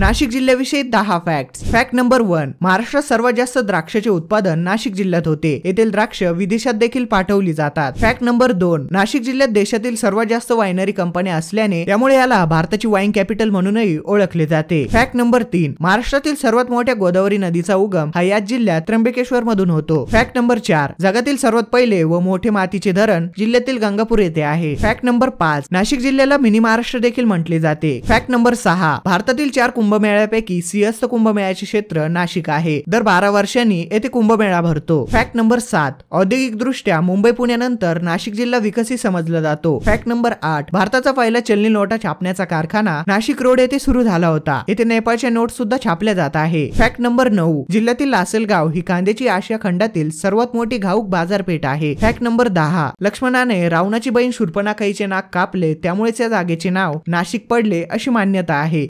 नाशिक जिल्ह्याविषयी दहा fact fact number one महाराष्ट्रात सर्वात जास्त द्राक्षाचे उत्पादन नाशिक जिल्ह्यात होते येथील द्राक्ष विदेशात देखील पाठवली जातात फॅक्ट नंबर दोन नाशिक जिल्ह्यात देशातील सर्वात जास्त वायनरी कंपन्या असल्याने त्यामुळे याला भारताची वाईन कॅपिटल म्हणूनही ओळखले जाते फॅक्ट नंबर तीन महाराष्ट्रातील सर्वात मोठ्या गोदावरी नदीचा उगम हा याच जिल्ह्यात त्र्यंबकेश्वर मधून होतो फॅक्ट नंबर चार जगातील सर्वात पहिले व मोठे मातीचे धरण जिल्ह्यातील गंगापूर येथे आहे फॅक्ट नंबर पाच नाशिक जिल्ह्याला मिनी महाराष्ट्र देखील म्हटले जाते फॅक्ट नंबर सहा भारतातील चार कुंभमेळ्यापैकी सिंहस्थ कुंभमेळ्याचे क्षेत्र नाशिक आहे दर बारा वर्षांनी येथे कुंभमेळा भरतो फॅक्ट नंबर सात औद्योगिक दृष्ट्या मुंबई पुण्यानंतर नाशिक जिल्हा विकसित समजला जातो फॅक्ट नंबर आठ भारताचा पहिला चलनी नोटा छापण्याचा कारखाना नाशिक रोड येथे सुरू झाला होता येथे नेपाळच्या नोट सुद्धा छापल्या जात आहे फॅक्ट नंबर नऊ जिल्ह्यातील लासलगाव ही कांद्याची आशिया खंडातील सर्वात मोठी घाऊक बाजारपेठ आहे फॅक्ट नंबर दहा लक्ष्मणाने रावणाची बहीण सुर्पणाखाईचे नाक कापले त्यामुळेच या जागेचे नाव नाशिक पडले अशी मान्यता आहे